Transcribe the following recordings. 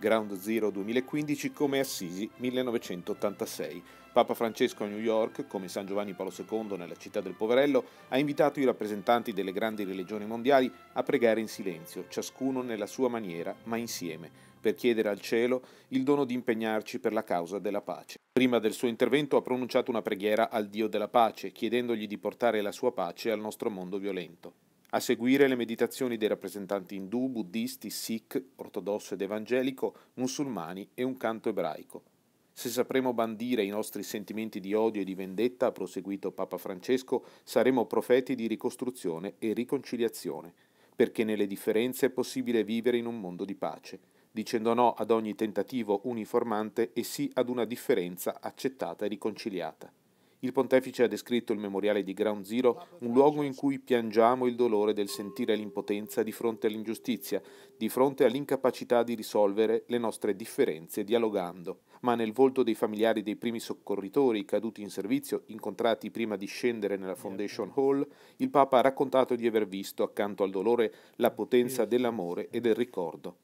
Ground Zero 2015 come Assisi 1986. Papa Francesco a New York, come San Giovanni Paolo II nella città del Poverello, ha invitato i rappresentanti delle grandi religioni mondiali a pregare in silenzio, ciascuno nella sua maniera, ma insieme, per chiedere al cielo il dono di impegnarci per la causa della pace. Prima del suo intervento ha pronunciato una preghiera al Dio della pace, chiedendogli di portare la sua pace al nostro mondo violento. A seguire le meditazioni dei rappresentanti indù, buddisti, sikh, ortodosso ed evangelico, musulmani e un canto ebraico. Se sapremo bandire i nostri sentimenti di odio e di vendetta, ha proseguito Papa Francesco, saremo profeti di ricostruzione e riconciliazione, perché nelle differenze è possibile vivere in un mondo di pace, dicendo no ad ogni tentativo uniformante e sì ad una differenza accettata e riconciliata. Il pontefice ha descritto il memoriale di Ground Zero un luogo in cui piangiamo il dolore del sentire l'impotenza di fronte all'ingiustizia, di fronte all'incapacità di risolvere le nostre differenze dialogando. Ma nel volto dei familiari dei primi soccorritori caduti in servizio, incontrati prima di scendere nella Foundation Hall, il Papa ha raccontato di aver visto accanto al dolore la potenza dell'amore e del ricordo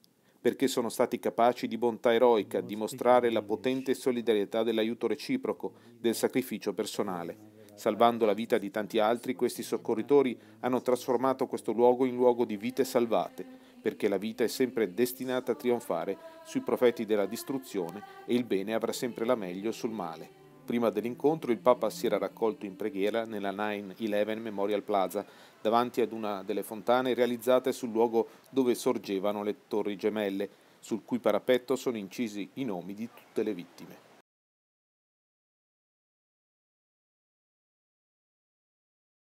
perché sono stati capaci di bontà eroica, di mostrare la potente solidarietà dell'aiuto reciproco, del sacrificio personale. Salvando la vita di tanti altri, questi soccorritori hanno trasformato questo luogo in luogo di vite salvate, perché la vita è sempre destinata a trionfare sui profeti della distruzione e il bene avrà sempre la meglio sul male. Prima dell'incontro il Papa si era raccolto in preghiera nella 9-11 Memorial Plaza, davanti ad una delle fontane realizzate sul luogo dove sorgevano le torri gemelle, sul cui parapetto sono incisi i nomi di tutte le vittime.